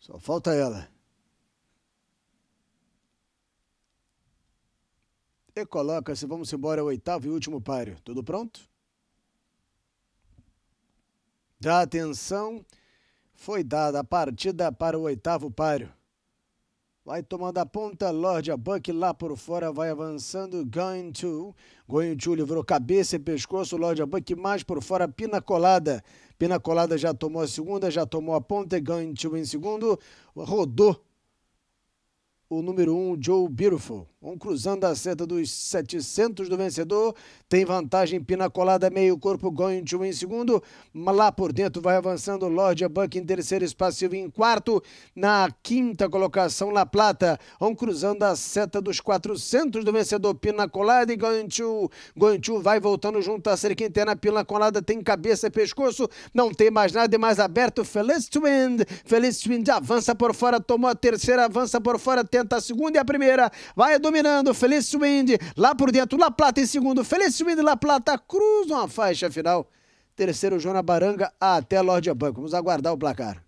Só falta ela. E coloca-se, vamos embora, o oitavo e último páreo. Tudo pronto? Dá atenção, foi dada a partida para o oitavo páreo. Vai tomando a ponta, Lorde Buck lá por fora, vai avançando, Going to. Going to livrou cabeça e pescoço, Lorde Buck mais por fora, pina colada. Pina Colada já tomou a segunda, já tomou a ponta, ganhou em segundo, rodou o número 1, um, Joe Beautiful. Um cruzando a seta dos 700 do vencedor. Tem vantagem pina colada meio corpo, going to em segundo. Lá por dentro vai avançando Lorde Buck em terceiro, Espacivo em quarto. Na quinta colocação, La Plata. Um cruzando a seta dos 400 do vencedor, colada e going to. Going Goinchu vai voltando junto à cerca interna, colada tem cabeça e pescoço. Não tem mais nada, é mais aberto. Feliz Twin. Feliz Twin avança por fora, tomou a terceira, avança por fora, tenta a segunda e a primeira. Vai dominando Felício Wind Lá por dentro, La Plata em segundo. Felício Mendes, La Plata cruzam a faixa final. Terceiro, Joana Baranga até Lorde Banco. Vamos aguardar o placar.